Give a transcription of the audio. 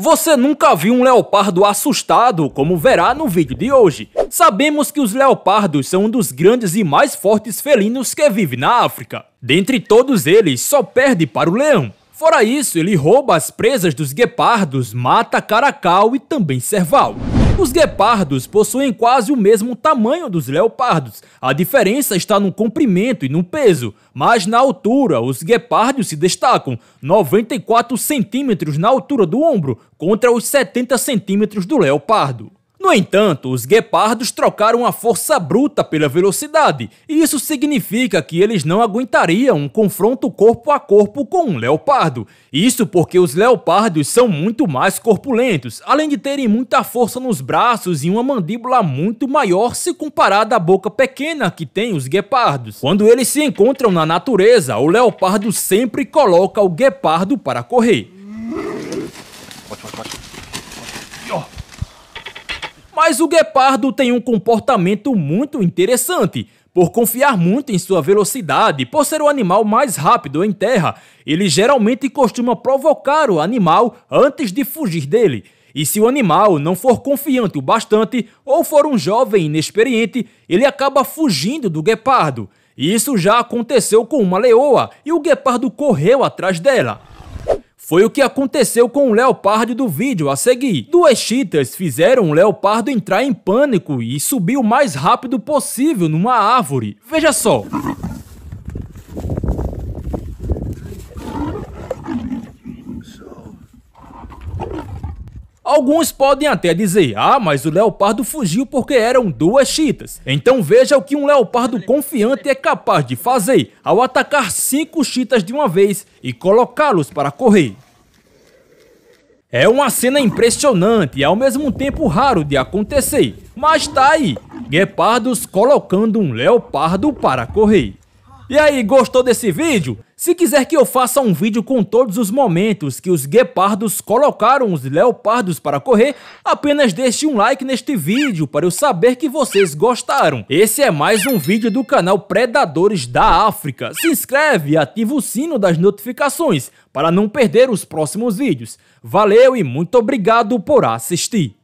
Você nunca viu um leopardo assustado, como verá no vídeo de hoje. Sabemos que os leopardos são um dos grandes e mais fortes felinos que vive na África. Dentre todos eles, só perde para o leão. Fora isso, ele rouba as presas dos guepardos, mata caracal e também serval. Os guepardos possuem quase o mesmo tamanho dos leopardos. A diferença está no comprimento e no peso, mas na altura os guepardos se destacam, 94 centímetros na altura do ombro contra os 70 centímetros do leopardo. No entanto, os guepardos trocaram a força bruta pela velocidade, e isso significa que eles não aguentariam um confronto corpo a corpo com um leopardo. Isso porque os leopardos são muito mais corpulentos, além de terem muita força nos braços e uma mandíbula muito maior se comparada à boca pequena que tem os guepardos. Quando eles se encontram na natureza, o leopardo sempre coloca o guepardo para correr. Mas o guepardo tem um comportamento muito interessante. Por confiar muito em sua velocidade, por ser o animal mais rápido em terra, ele geralmente costuma provocar o animal antes de fugir dele. E se o animal não for confiante o bastante ou for um jovem inexperiente, ele acaba fugindo do guepardo. E isso já aconteceu com uma leoa e o guepardo correu atrás dela. Foi o que aconteceu com o leopardo do vídeo a seguir. Duas cheetahs fizeram o leopardo entrar em pânico e subir o mais rápido possível numa árvore. Veja só. Alguns podem até dizer, ah, mas o leopardo fugiu porque eram duas chitas. Então veja o que um leopardo confiante é capaz de fazer ao atacar cinco chitas de uma vez e colocá-los para correr. É uma cena impressionante e ao mesmo tempo raro de acontecer, mas tá aí, guepardos colocando um leopardo para correr. E aí, gostou desse vídeo? Se quiser que eu faça um vídeo com todos os momentos que os guepardos colocaram os leopardos para correr, apenas deixe um like neste vídeo para eu saber que vocês gostaram. Esse é mais um vídeo do canal Predadores da África. Se inscreve e ativa o sino das notificações para não perder os próximos vídeos. Valeu e muito obrigado por assistir.